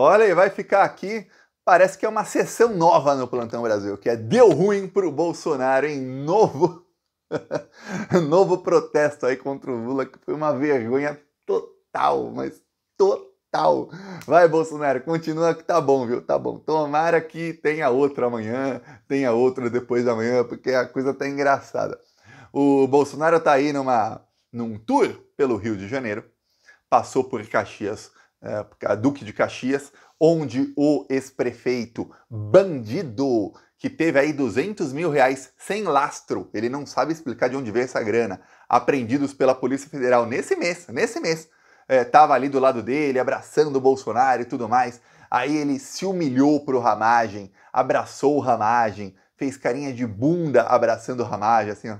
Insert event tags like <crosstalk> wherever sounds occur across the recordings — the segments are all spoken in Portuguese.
Olha, e vai ficar aqui. Parece que é uma sessão nova no Plantão Brasil, que é deu ruim pro Bolsonaro em novo <laughs> novo protesto aí contra o Lula, que foi uma vergonha total, mas total. Vai, Bolsonaro, continua que tá bom, viu? Tá bom. Tomara que tenha outra amanhã, tenha outra depois da manhã, porque a coisa tá engraçada. O Bolsonaro tá aí numa, num tour pelo Rio de Janeiro, passou por Caxias é, Duque de Caxias, onde o ex-prefeito bandido, que teve aí 200 mil reais sem lastro, ele não sabe explicar de onde veio essa grana, apreendidos pela Polícia Federal nesse mês, nesse mês, estava é, ali do lado dele, abraçando o Bolsonaro e tudo mais. Aí ele se humilhou pro Ramagem, abraçou o Ramagem, fez carinha de bunda abraçando o Ramagem, assim, ó.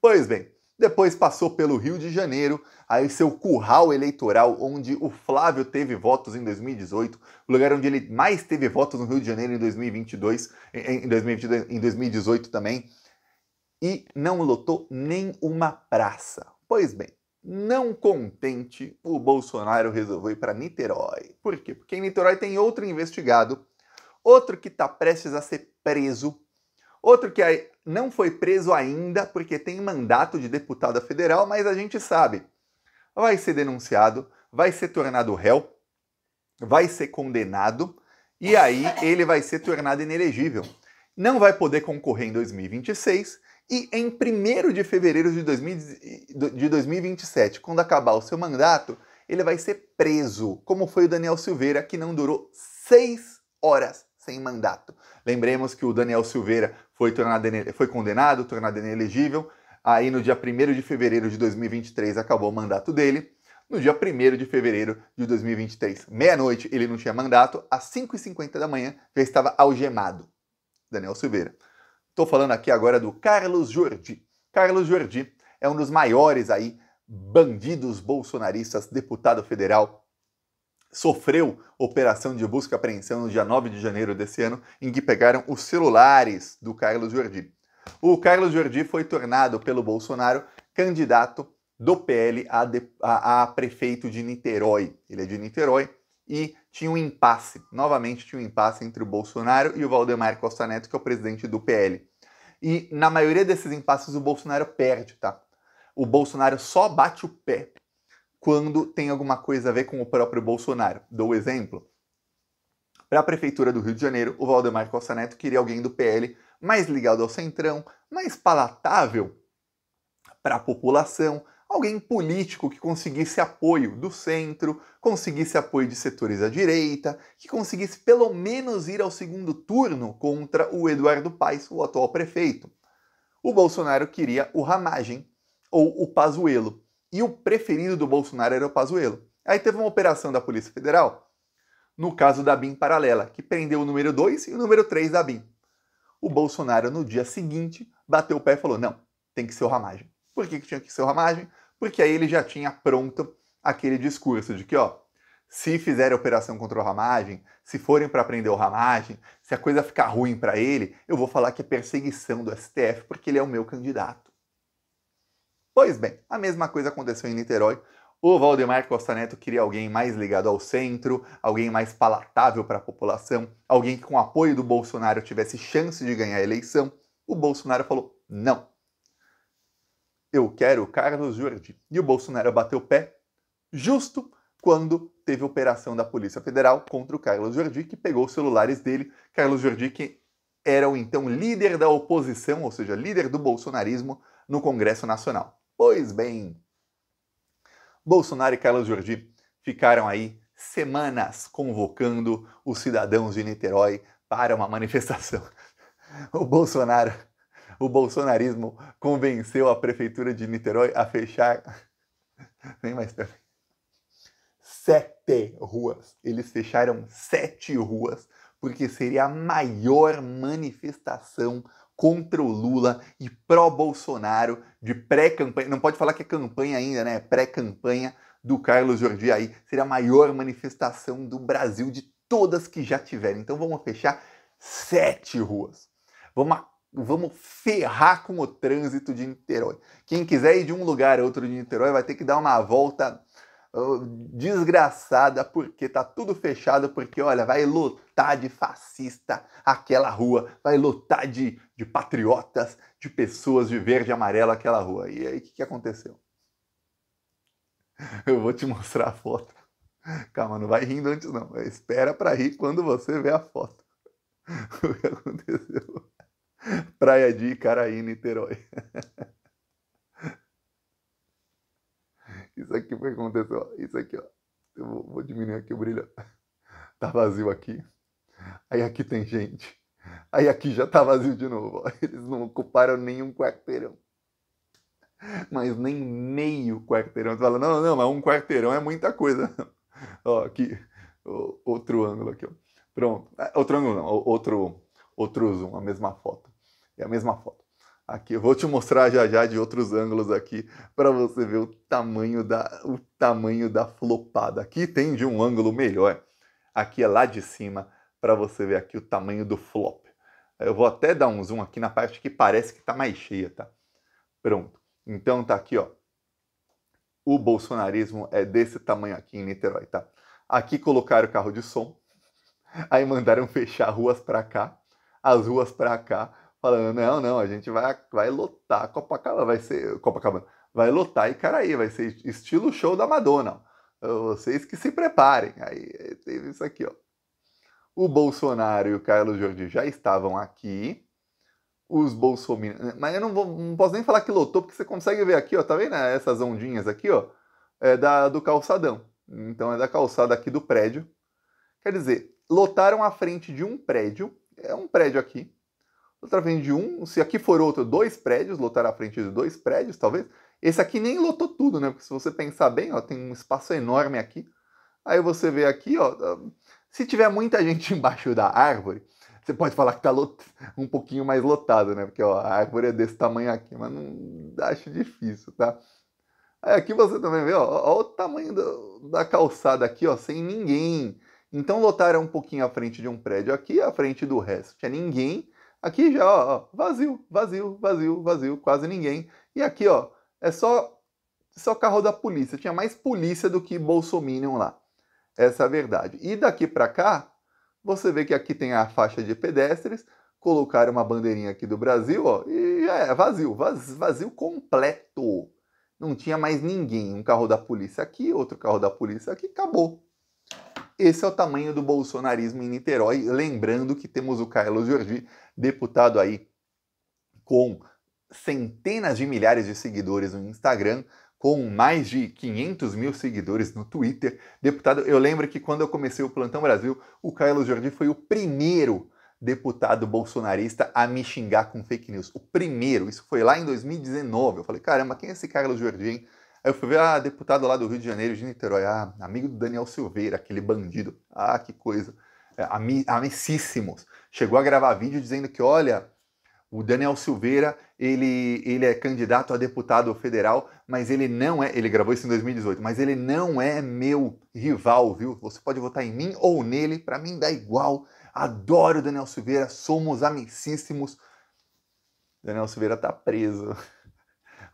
Pois bem, depois passou pelo Rio de Janeiro, aí seu curral eleitoral, onde o Flávio teve votos em 2018, o lugar onde ele mais teve votos no Rio de Janeiro em 2022, em, 2022, em 2018 também, e não lotou nem uma praça. Pois bem, não contente, o Bolsonaro resolveu ir para Niterói. Por quê? Porque em Niterói tem outro investigado, outro que está prestes a ser preso, outro que não foi preso ainda porque tem mandato de deputada federal, mas a gente sabe. Vai ser denunciado, vai ser tornado réu, vai ser condenado e aí ele vai ser tornado inelegível. Não vai poder concorrer em 2026 e em 1 de fevereiro de, de 2027, quando acabar o seu mandato, ele vai ser preso, como foi o Daniel Silveira, que não durou seis horas sem mandato. Lembremos que o Daniel Silveira foi, tornado, foi condenado, tornado inelegível. Aí, no dia 1 de fevereiro de 2023, acabou o mandato dele. No dia 1 de fevereiro de 2023, meia-noite, ele não tinha mandato. Às 5h50 da manhã, já estava algemado. Daniel Silveira. Estou falando aqui agora do Carlos Jordi. Carlos Jordi é um dos maiores aí bandidos bolsonaristas, deputado federal, sofreu operação de busca e apreensão no dia 9 de janeiro desse ano, em que pegaram os celulares do Carlos Jordi. O Carlos Jordi foi tornado pelo Bolsonaro candidato do PL a, de, a, a prefeito de Niterói. Ele é de Niterói e tinha um impasse, novamente tinha um impasse entre o Bolsonaro e o Valdemar Costa Neto, que é o presidente do PL. E na maioria desses impasses o Bolsonaro perde, tá? O Bolsonaro só bate o pé quando tem alguma coisa a ver com o próprio Bolsonaro. Dou um exemplo. Para a Prefeitura do Rio de Janeiro, o Valdemar Costa Neto queria alguém do PL mais ligado ao centrão, mais palatável para a população, alguém político que conseguisse apoio do centro, conseguisse apoio de setores à direita, que conseguisse pelo menos ir ao segundo turno contra o Eduardo Paes, o atual prefeito. O Bolsonaro queria o Ramagem ou o Pazuello. E o preferido do Bolsonaro era o Pazuello. Aí teve uma operação da Polícia Federal, no caso da BIM paralela, que prendeu o número 2 e o número 3 da BIM. O Bolsonaro, no dia seguinte, bateu o pé e falou: não, tem que ser o Ramagem. Por que, que tinha que ser o Ramagem? Porque aí ele já tinha pronto aquele discurso de que, ó, se fizerem operação contra o Ramagem, se forem para prender o Ramagem, se a coisa ficar ruim para ele, eu vou falar que é perseguição do STF porque ele é o meu candidato. Pois bem, a mesma coisa aconteceu em Niterói. O Valdemar Costa Neto queria alguém mais ligado ao centro, alguém mais palatável para a população, alguém que com o apoio do Bolsonaro tivesse chance de ganhar a eleição. O Bolsonaro falou: "Não. Eu quero Carlos Jordi". E o Bolsonaro bateu o pé justo quando teve operação da Polícia Federal contra o Carlos Jordi, que pegou os celulares dele. Carlos Jordi, que era o então líder da oposição, ou seja, líder do bolsonarismo no Congresso Nacional. Pois bem, Bolsonaro e Carlos Jordi ficaram aí semanas convocando os cidadãos de Niterói para uma manifestação. O Bolsonaro, o bolsonarismo convenceu a prefeitura de Niterói a fechar nem mais perto. Sete ruas. Eles fecharam sete ruas porque seria a maior manifestação contra o Lula e pró-Bolsonaro de pré-campanha. Não pode falar que é campanha ainda, né? É pré-campanha do Carlos Jordi aí. Seria a maior manifestação do Brasil de todas que já tiveram. Então vamos fechar sete ruas. Vamos, vamos ferrar com o trânsito de Niterói. Quem quiser ir de um lugar a outro de Niterói vai ter que dar uma volta ah, desgraçada, porque tá tudo fechado, porque olha, vai lotar de fascista aquela rua, vai lotar de de patriotas, de pessoas de verde e amarelo aquela rua. E aí, o que, que aconteceu? <laughs> Eu vou te mostrar a foto. Calma, não vai rindo antes não. Espera para rir quando você vê a foto. <laughs> O que aconteceu? Praia de Icaraí, Niterói. Isso aqui foi o que aconteceu. Isso aqui, ó. Eu vou, vou diminuir aqui o brilho. Tá vazio aqui. Aí aqui tem gente. Aí aqui já tá vazio de novo. Ó. Eles não ocuparam nenhum quarteirão. Mas nem meio quarteirão. Tu fala, não, não, mas um quarteirão é muita coisa. ó, aqui, outro ângulo aqui. Ó. Pronto. Ah, outro ângulo não, outro, outro zoom, a mesma foto. É a mesma foto. Aqui, eu vou te mostrar já já de outros ângulos aqui para você ver o tamanho da o tamanho da flopada. Aqui tem de um ângulo melhor. Aqui é lá de cima para você ver aqui o tamanho do flop. Eu vou até dar um zoom aqui na parte que parece que está mais cheia, tá? Pronto. Então tá aqui, ó. O bolsonarismo é desse tamanho aqui em Niterói, tá? Aqui colocaram o carro de som, <laughs> aí mandaram fechar ruas para cá, as ruas para cá, falando: não, não, a gente vai, vai lotar Copacabana, vai ser. Copacabana, vai lotar e aí, vai ser estilo show da Madonna. Ó. Vocês que se preparem. Aí teve isso aqui, ó. O Bolsonaro e o Carlos Jordi já estavam aqui. Os bolsominions. Mas eu não, vou, não posso nem falar que lotou, porque você consegue ver aqui, ó. Tá vendo essas ondinhas aqui, ó? É da, do calçadão. Então é da calçada aqui do prédio. Quer dizer, lotaram a frente de um prédio. É um prédio aqui. Outra frente de um. Se aqui for outro, dois prédios. Lotaram a frente de dois prédios, talvez. Esse aqui nem lotou tudo, né? Porque se você pensar bem, ó, tem um espaço enorme aqui. Aí você vê aqui, ó, se tiver muita gente <laughs> embaixo da árvore, você pode falar que está lot... <laughs> um pouquinho mais lotado, né? Porque ó, a árvore é desse tamanho aqui, mas não acho difícil, tá? É, aqui você também vê, ó, ó o tamanho do, da calçada aqui, ó, sem ninguém. Então lotaram um pouquinho à frente de um prédio aqui, à frente do resto. Tinha ninguém. Aqui já, ó, vazio, vazio, vazio, vazio, quase ninguém. E aqui, ó, é só só carro da polícia. Tinha mais polícia do que Bolsominion lá essa é a verdade. E daqui para cá, você vê que aqui tem a faixa de pedestres, colocaram uma bandeirinha aqui do Brasil, ó, e é vazio, vazio, vazio completo. Não tinha mais ninguém. Um carro da polícia aqui, outro carro da polícia aqui, acabou. Esse é o tamanho do bolsonarismo em Niterói. Lembrando que temos o Carlos Jordi, deputado aí com centenas de milhares de seguidores no Instagram, com mais de 500 mil seguidores no Twitter. Deputado, eu lembro que quando eu comecei o Plantão Brasil, o Carlos Jordi foi o primeiro deputado bolsonarista a me xingar com fake news. O primeiro, isso foi lá em 2019. Eu falei, caramba, quem é esse Carlos Jordi, hein? Aí eu fui ver, ah, deputado lá do Rio de Janeiro, de Niterói, ah, amigo do Daniel Silveira, aquele bandido. Ah, que coisa. É, amicíssimos. Chegou a gravar vídeo dizendo que, olha, o Daniel Silveira, ele, ele é candidato a deputado federal, mas ele não é. Ele gravou isso em 2018, mas ele não é meu rival, viu? Você pode votar em mim ou nele, para mim dá igual. Adoro o Daniel Silveira, somos amicíssimos. Daniel Silveira tá preso. <laughs>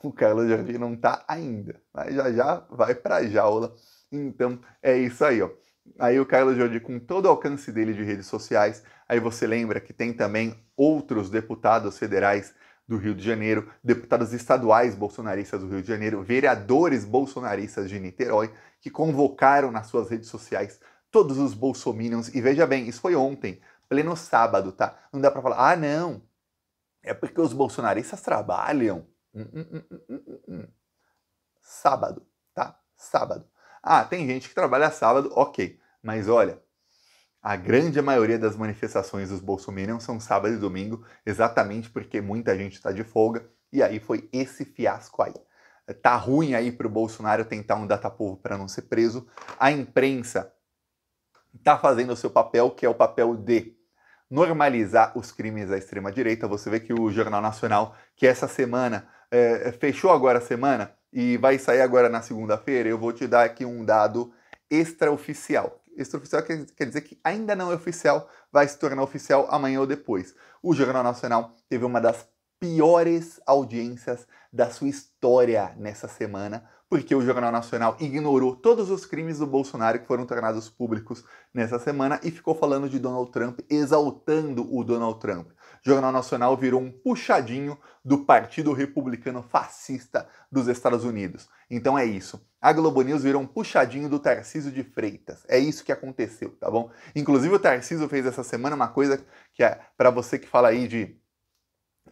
O Carlos Jardim não tá ainda, mas já já vai pra jaula. Então é isso aí, ó. Aí o Carlos Jordi, com todo o alcance dele de redes sociais, Aí você lembra que tem também outros deputados federais do Rio de Janeiro, deputados estaduais bolsonaristas do Rio de Janeiro, vereadores bolsonaristas de Niterói, que convocaram nas suas redes sociais todos os bolsominions. E veja bem, isso foi ontem, pleno sábado, tá? Não dá para falar, ah, não, é porque os bolsonaristas trabalham. Hum hum hum, hum, hum, hum, sábado, tá? Sábado. Ah, tem gente que trabalha sábado, ok. Mas olha, a grande maioria das manifestações dos bolsominions são sábado e domingo, exatamente porque muita gente está de folga, e aí foi esse fiasco aí. Tá ruim aí para o Bolsonaro tentar um datapovo para não ser preso. A imprensa está fazendo o seu papel, que é o papel de normalizar os crimes da extrema-direita. Você vê que o Jornal Nacional, que essa semana, é, fechou agora a semana e vai sair agora na segunda-feira, eu vou te dar aqui um dado extraoficial extraoficial quer, quer dizer que ainda não é oficial, vai se tornar oficial amanhã ou depois. O Jornal Nacional teve uma das piores audiências da sua história nessa semana, porque o Jornal Nacional ignorou todos os crimes do Bolsonaro que foram tornados públicos nessa semana e ficou falando de Donald Trump, exaltando o Donald Trump. O Jornal Nacional virou um puxadinho do Partido Republicano Fascista dos Estados Unidos. Então é isso a Globo News virou um puxadinho do Tarcísio de Freitas. É isso que aconteceu, tá bom? Inclusive o Tarcísio fez essa semana uma coisa que é para você que fala aí de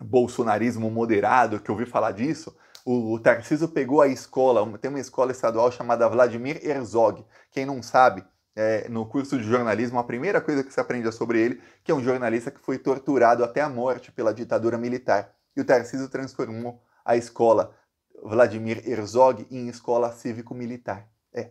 bolsonarismo moderado, que ouvi falar disso, o, o Tarcísio pegou a escola, uma, tem uma escola estadual chamada Vladimir Herzog. Quem não sabe, é, no curso de jornalismo, a primeira coisa que se aprende é sobre ele, que é um jornalista que foi torturado até a morte pela ditadura militar. E o Tarcísio transformou a escola Vladimir Herzog em escola cívico-militar. É.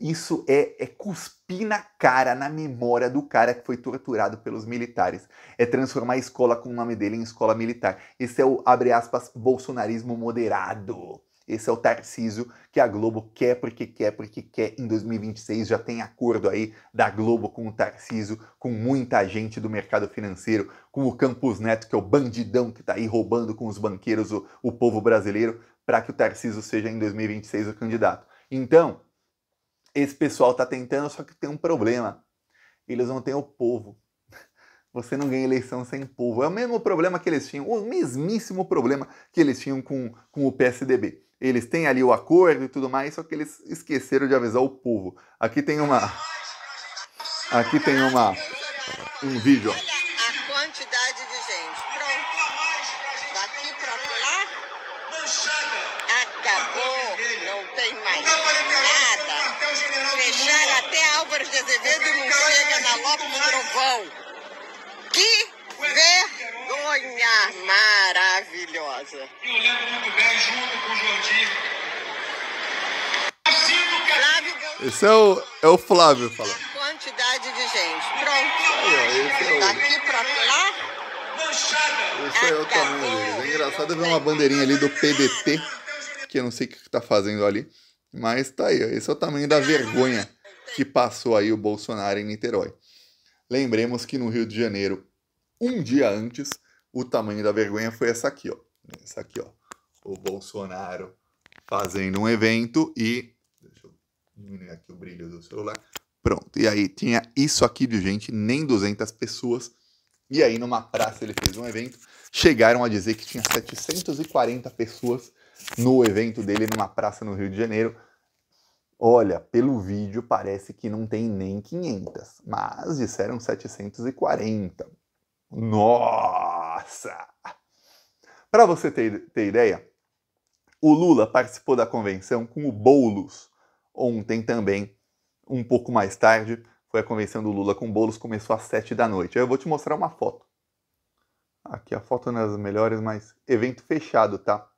Isso é, é cuspir na cara, na memória do cara que foi torturado pelos militares. É transformar a escola com o nome dele em escola militar. Esse é o, abre aspas, bolsonarismo moderado. Esse é o Tarcísio que a Globo quer porque quer porque quer em 2026. Já tem acordo aí da Globo com o Tarcísio, com muita gente do mercado financeiro, com o Campos Neto, que é o bandidão que está aí roubando com os banqueiros o, o povo brasileiro, para que o Tarcísio seja em 2026 o candidato. Então, esse pessoal está tentando, só que tem um problema. Eles não têm o povo. Você não ganha eleição sem povo. É o mesmo problema que eles tinham, o mesmíssimo problema que eles tinham com, com o PSDB eles têm ali o acordo e tudo mais, só que eles esqueceram de avisar o povo. Aqui tem uma. Aqui tem uma. Um vídeo. Olha a quantidade de gente. Pronto. Daqui pra lá. Acabou. Não tem mais nada. Fecharam até Álvares de Azevedo e não chega na Lopes do Trovão. Que vergonha, mano. Eu lembro muito bem, junto com o Jordi. Esse é o, é o Flávio falando. Quantidade de gente. Pronto. Aí, é Daqui pra lá. Manchada. Esse é o tamanho dele. É engraçado ver uma bandeirinha ali do PDT, que eu não sei o que tá fazendo ali. Mas tá aí, esse é o tamanho da vergonha que passou aí o Bolsonaro em Niterói. Lembremos que no Rio de Janeiro, um dia antes, o tamanho da vergonha foi essa aqui, ó essa aqui, ó. O Bolsonaro fazendo um evento e. Deixa eu diminuir aqui o brilho do celular. Pronto. E aí tinha isso aqui de gente, nem 200 pessoas. E aí, numa praça, ele fez um evento. Chegaram a dizer que tinha 740 pessoas no evento dele, numa praça no Rio de Janeiro. Olha, pelo vídeo parece que não tem nem 500, mas disseram 740. Nossa! Para você ter, ter ideia, o Lula participou da convenção com o Boulos ontem também, um pouco mais tarde. Foi a convenção do Lula com o Boulos, começou às 7 da noite. Eu vou te mostrar uma foto. Aqui a foto não é das melhores, mas evento fechado, tá?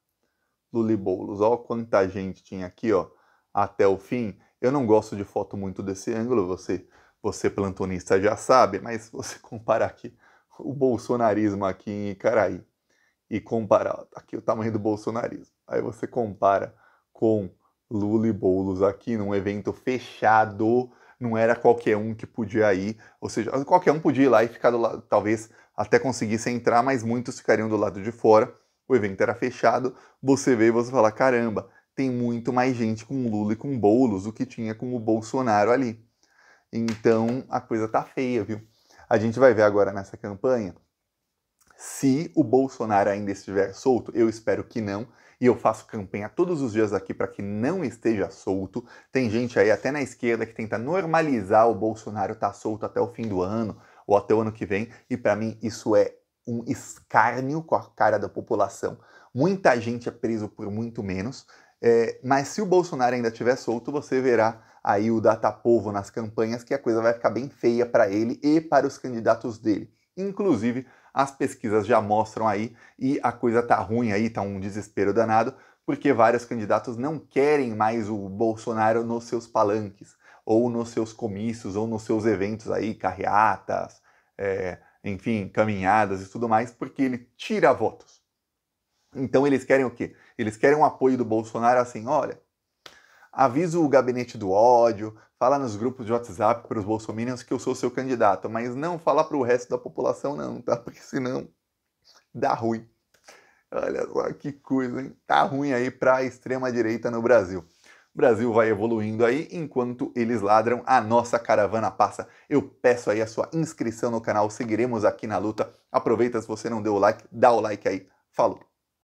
Lula e Boulos. Olha quanta gente tinha aqui, ó, até o fim. Eu não gosto de foto muito desse ângulo, você, você plantonista já sabe, mas você <laughs> comparar aqui o bolsonarismo aqui em Icaraí e comparar tá aqui o tamanho do bolsonarismo. Aí você compara com Lula e Boulos aqui num evento fechado, não era qualquer um que podia ir, ou seja, qualquer um podia ir lá e ficar do lado, talvez até conseguisse entrar, mas muitos ficariam do lado de fora. O evento era fechado, você vê e você fala: caramba, tem muito mais gente com Lula e com Boulos do que tinha com o Bolsonaro ali. Então a coisa tá feia, viu? A gente vai ver agora nessa campanha se o Bolsonaro ainda estiver solto, eu espero que não. E eu faço campanha todos os dias aqui para que não esteja solto. Tem gente aí até na esquerda que tenta normalizar o Bolsonaro estar tá solto até o fim do ano ou até o ano que vem, e para mim isso é um escárnio com a cara da população. Muita gente é preso por muito menos, é, mas se o Bolsonaro ainda estiver solto, você verá aí o datapovo nas campanhas que a coisa vai ficar bem feia para ele e para os candidatos dele. Inclusive, as pesquisas já mostram aí e a coisa tá ruim aí, tá um desespero danado, porque vários candidatos não querem mais o Bolsonaro nos seus palanques, ou nos seus comícios, ou nos seus eventos aí, carreatas, é, enfim, caminhadas e tudo mais, porque ele tira votos. Então eles querem o quê? Eles querem um apoio do Bolsonaro assim, olha, avisa o gabinete do ódio, Fala nos grupos de WhatsApp para os bolsominions que eu sou seu candidato, mas não fala para o resto da população não, tá? Porque senão dá ruim. Olha só que coisa, hein? Tá ruim aí para a extrema direita no Brasil. O Brasil vai evoluindo aí, enquanto eles ladram, a nossa caravana passa. Eu peço aí a sua inscrição no canal, seguiremos aqui na luta. Aproveita se você não deu o like, dá o like aí. Falou!